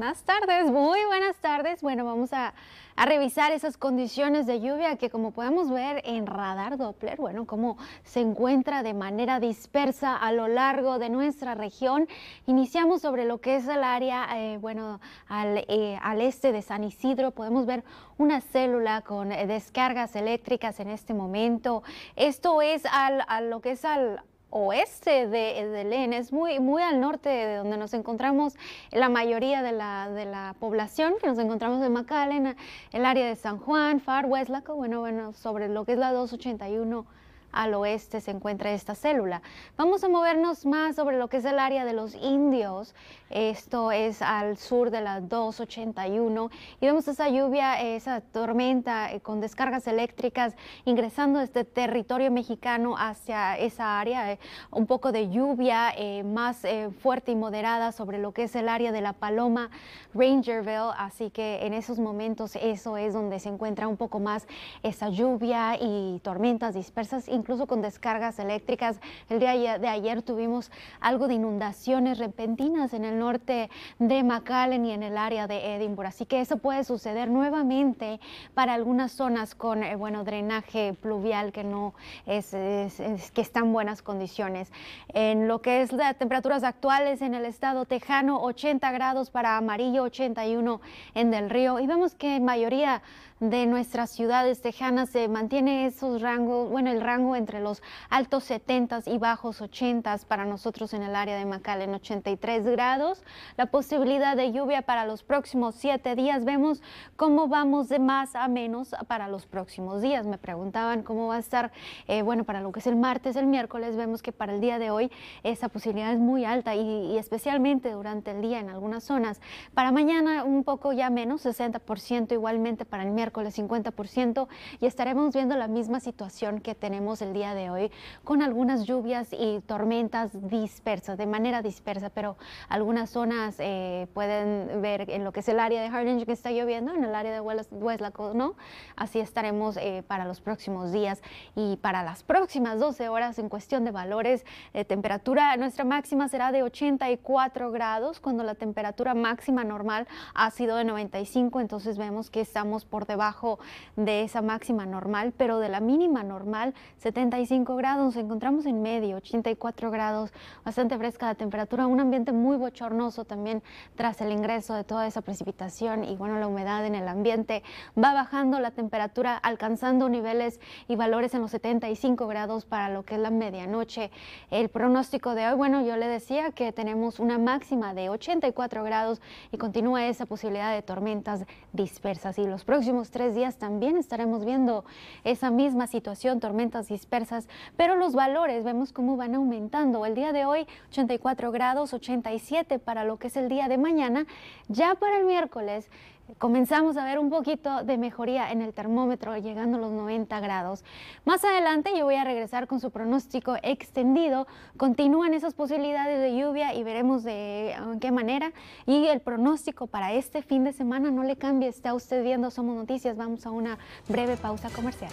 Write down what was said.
Más tardes, muy buenas tardes. Bueno, vamos a, revisar esas condiciones de lluvia que como podemos ver en radar Doppler, bueno, cómo se encuentra de manera dispersa a lo largo de nuestra región. Iniciamos sobre lo que es el área, eh, bueno, al, eh, al, este de San Isidro, podemos ver una célula con eh, descargas eléctricas en este momento. Esto es al, a lo que es al oeste de, de es muy, muy al norte de donde nos encontramos la mayoría de la, de la población, que nos encontramos en McAllen, el área de San Juan, Far West, bueno, bueno, sobre lo que es la 281 al oeste se encuentra esta célula. Vamos a movernos más sobre lo que es el área de los indios. Esto es al sur de la 281 y vemos esa lluvia, esa tormenta eh, con descargas eléctricas ingresando desde territorio mexicano hacia esa área. Eh, un poco de lluvia eh, más fuerte y moderada sobre lo que es el área de la Paloma Rangerville. Así que en esos momentos eso es donde se encuentra un poco más esa lluvia y tormentas dispersas incluso con descargas eléctricas. El día de ayer tuvimos algo de inundaciones repentinas en el norte de McAllen y en el área de Edinburgh. Así que eso puede suceder nuevamente para algunas zonas con eh, bueno, drenaje pluvial que no es, que están en buenas condiciones. En lo que es las temperaturas actuales en el estado tejano, 80 grados para amarillo, 81 en Del Río. Y vemos que en mayoría de nuestras ciudades tejanas se mantiene esos rangos, bueno, el rango entre los altos 70 y bajos 80 para nosotros en el área de Macal en 83 grados. La posibilidad de lluvia para los próximos siete días, vemos cómo vamos de más a menos para los próximos días. Me preguntaban cómo va a estar, eh, bueno, para lo que es el martes, el miércoles, vemos que para el día de hoy esa posibilidad es muy alta y, y especialmente durante el día en algunas zonas. Para mañana un poco ya menos, 60% igualmente para el miércoles con el 50% y estaremos viendo la misma situación que tenemos el día de hoy con algunas lluvias y tormentas dispersas, de manera dispersa, pero algunas zonas eh, pueden ver en lo que es el área de Harlingen que está lloviendo, en el área de Hueslaco, ¿no? Así estaremos eh, para los próximos días y para las próximas 12 horas en cuestión de valores de eh, temperatura. Nuestra máxima será de 84 grados cuando la temperatura máxima normal ha sido de 95, entonces vemos que estamos por debajo bajo de esa máxima normal, pero de la mínima normal 75 grados, nos encontramos en medio, 84 grados, bastante fresca la temperatura, un ambiente muy bochornoso también tras el ingreso de toda esa precipitación y bueno, la humedad en el ambiente va bajando la temperatura alcanzando niveles y valores en los 75 grados para lo que es la medianoche. El pronóstico de hoy, bueno, yo le decía que tenemos una máxima de 84 grados y continúa esa posibilidad de tormentas dispersas y los próximos tres días también estaremos viendo esa misma situación, tormentas dispersas, pero los valores vemos cómo van aumentando. El día de hoy 84 grados, 87 para lo que es el día de mañana. Ya para el miércoles comenzamos a ver un poquito de mejoría en el termómetro llegando a los 90 grados. Más adelante yo voy a regresar con su pronóstico extendido. Continúan esas posibilidades de lluvia y veremos de eh, qué manera. Y el pronóstico para este fin de semana no le cambia. Está usted viendo Somos Noticias. Vamos a una breve pausa comercial.